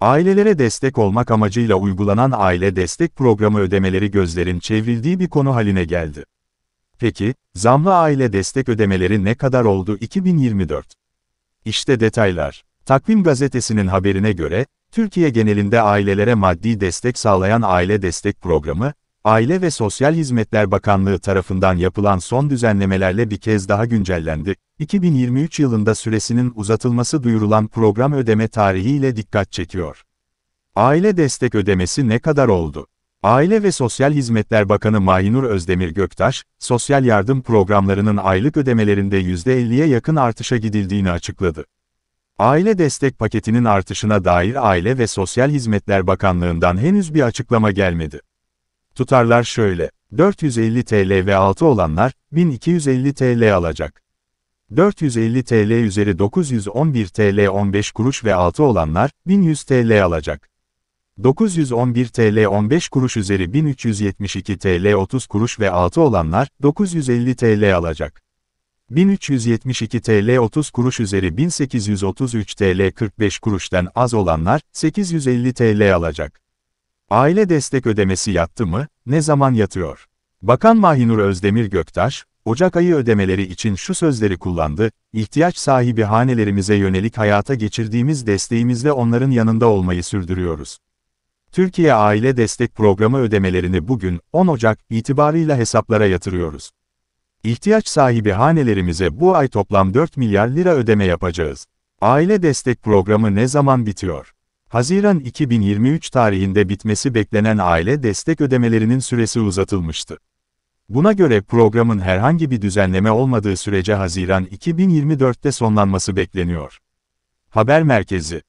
Ailelere destek olmak amacıyla uygulanan aile destek programı ödemeleri gözlerin çevrildiği bir konu haline geldi. Peki, zamlı aile destek ödemeleri ne kadar oldu 2024? İşte detaylar. Takvim gazetesinin haberine göre, Türkiye genelinde ailelere maddi destek sağlayan aile destek programı, Aile ve Sosyal Hizmetler Bakanlığı tarafından yapılan son düzenlemelerle bir kez daha güncellendi. 2023 yılında süresinin uzatılması duyurulan program ödeme tarihiyle dikkat çekiyor. Aile destek ödemesi ne kadar oldu? Aile ve Sosyal Hizmetler Bakanı Mahinur Özdemir Göktaş, sosyal yardım programlarının aylık ödemelerinde %50'ye yakın artışa gidildiğini açıkladı. Aile destek paketinin artışına dair Aile ve Sosyal Hizmetler Bakanlığı'ndan henüz bir açıklama gelmedi. Tutarlar şöyle. 450 TL ve 6 olanlar 1250 TL alacak. 450 TL üzeri 911 TL 15 kuruş ve 6 olanlar 1100 TL alacak. 911 TL 15 kuruş üzeri 1372 TL 30 kuruş ve 6 olanlar 950 TL alacak. 1372 TL 30 kuruş üzeri 1833 TL 45 kuruştan az olanlar 850 TL alacak. Aile destek ödemesi yattı mı, ne zaman yatıyor? Bakan Mahinur Özdemir Göktaş, Ocak ayı ödemeleri için şu sözleri kullandı, ihtiyaç sahibi hanelerimize yönelik hayata geçirdiğimiz desteğimizle onların yanında olmayı sürdürüyoruz. Türkiye Aile Destek Programı ödemelerini bugün 10 Ocak itibarıyla hesaplara yatırıyoruz. İhtiyaç sahibi hanelerimize bu ay toplam 4 milyar lira ödeme yapacağız. Aile Destek Programı ne zaman bitiyor? Haziran 2023 tarihinde bitmesi beklenen aile destek ödemelerinin süresi uzatılmıştı. Buna göre programın herhangi bir düzenleme olmadığı sürece Haziran 2024'te sonlanması bekleniyor. Haber Merkezi